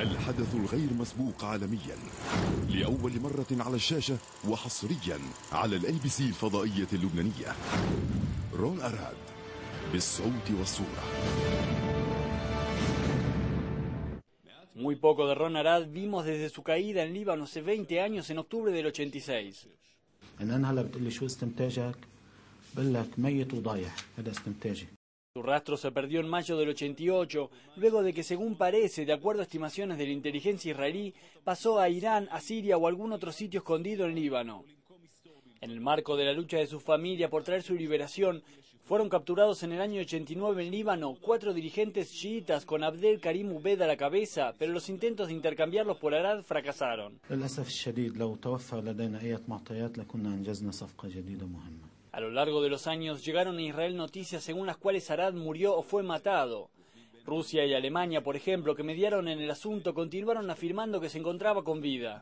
الحدث الغير مسبوق عالميا لأول مرة على الشاشة وحصريا على الاي بي سي الفضائية اللبنانية رون أراد بالصوت والصورة Muy poco de Ron Arad vimos desde su caída en Líbano hace 20 años en octubre del 86. ان انا هلا بتقول لي شو استنتاجك؟ بقول لك ميت وضايع هذا استنتاجي Su rastro se perdió en mayo del 88, luego de que, según parece, de acuerdo a estimaciones de la inteligencia israelí, pasó a Irán, a Siria o algún otro sitio escondido en Líbano. En el marco de la lucha de su familia por traer su liberación, fueron capturados en el año 89 en Líbano cuatro dirigentes chiitas con Abdel Karim Ubed a la cabeza, pero los intentos de intercambiarlos por Arad fracasaron. A lo largo de los años llegaron a Israel noticias según las cuales Arad murió o fue matado. Rusia y Alemania, por ejemplo, que mediaron en el asunto, continuaron afirmando que se encontraba con vida.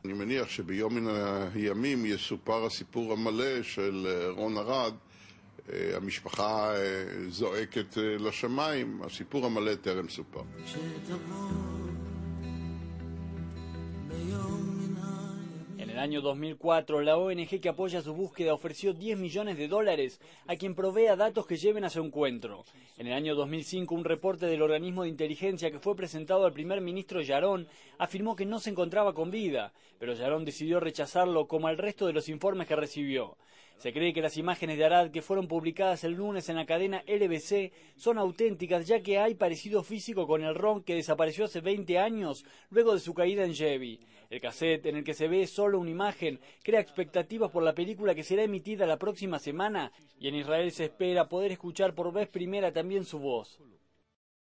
En el año 2004, la ONG que apoya su búsqueda ofreció 10 millones de dólares a quien provea datos que lleven a su encuentro. En el año 2005, un reporte del organismo de inteligencia que fue presentado al primer ministro Yarón afirmó que no se encontraba con vida, pero Yarón decidió rechazarlo como al resto de los informes que recibió. Se cree que las imágenes de Arad que fueron publicadas el lunes en la cadena LBC son auténticas ya que hay parecido físico con el ron que desapareció hace 20 años luego de su caída en Chevy. El cassette en el que se ve solo una imagen crea expectativas por la película que será emitida la próxima semana y en Israel se espera poder escuchar por vez primera también su voz.